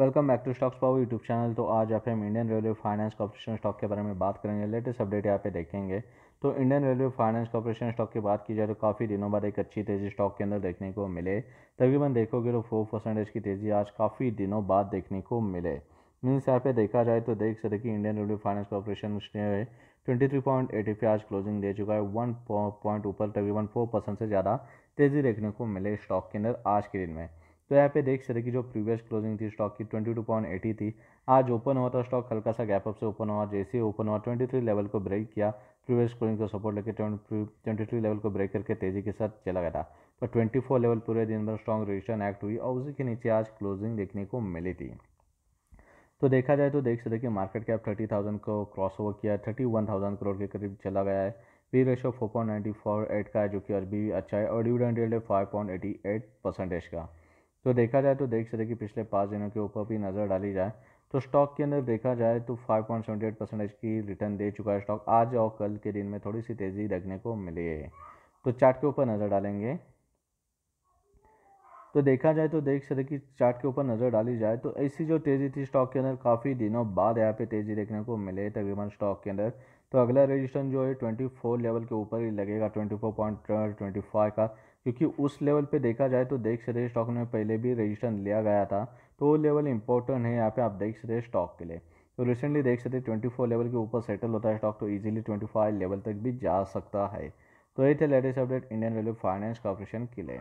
welcome back to stocks power YouTube channel तो आज आप हम Indian railway finance corporation stock के बारे में बात करेंगे लेटेस्ट अपडेट यहाँ पे देखेंगे तो Indian railway finance corporation stock की बात की जाए तो काफ़ी दिनों बाद एक अच्छी तेज़ी स्टॉक के अंदर देखने को मिले तकरीबन देखोगे तो फोर परसेंटेज की तेज़ी आज काफ़ी दिनों बाद देखने को मिले मीन्स यहाँ पे देखा जाए तो देख सकते कि इंडियन रेलवे फाइनेंस कॉर्पोरेशन उसने ट्वेंटी थ्री पॉइंट एटी पे आज क्लोजिंग दे चुका है वन पॉइंट ऊपर तकरीबन फोर परसेंट से ज़्यादा तेज़ी देखने को मिले स्टॉक के अंदर आज के दिन में तो यहाँ पे देख सकते कि जो प्रीवियस क्लोजिंग थी स्टॉक की ट्वेंटी टू पॉइंट एटी थी आज ओपन हुआ था स्टॉक हल्का सा गैप अप से ओपन हुआ जैसे ही ओपन हुआ ट्वेंटी थ्री लेवल को ब्रेक किया प्रीवियस क्लोजिंग को सपोर्ट लेकर ट्वेंटी थ्री लेवल को ब्रेक करके तेजी के साथ चला गया था पर ट्वेंटी फोर लेवल पूरे दिन भर स्ट्रॉन्ग रजिस्टन एक्ट हुई और उसी के नीचे आज क्लोजिंग देखने को मिली थी तो देखा जाए तो देख सकते कि मार्केट कैप थर्टी थाउजेंड को क्रॉस ओवर किया थर्टी वन थाउजेंड करोड़ के करीब चला गया है P ratio four point ninety four eight का है जो कि अभी अच्छा है और डिविडेंड रेट है five point eighty eight percentage का तो देखा जाए तो देख सके कि पिछले पाँच दिनों के ऊपर भी नज़र डाली जाए तो स्टॉक के अंदर देखा जाए तो 5.78 परसेंटेज की रिटर्न दे चुका है स्टॉक आज और कल के दिन में थोड़ी सी तेज़ी देखने को मिली है तो चार्ट के ऊपर नज़र डालेंगे तो देखा जाए तो देख सकते कि चार्ट के ऊपर नज़र डाली जाए तो ऐसी जो तेज़ी थी स्टॉक के अंदर काफ़ी दिनों बाद यहाँ पे तेज़ी देखने को मिले तकरीबन स्टॉक के अंदर तो अगला रजिस्ट्रेशन जो है ट्वेंटी फोर लेवल के ऊपर ही लगेगा twenty twenty four point five का क्योंकि उस लेवल पे देखा जाए तो देख सकते स्टॉक में पहले भी रजिस्ट्रेशन लिया गया था तो वो लेवल इंपॉर्टेंट है यहाँ पे आप देख सकते स्टॉक के लिए तो रिसेंटली देख सकते ट्वेंटी फोर लेवल के ऊपर सेटल होता है स्टॉक तो ईजिली ट्वेंटी फाइव लेवल तक भी जा सकता है तो ये थे latest update Indian railway finance corporation के लिए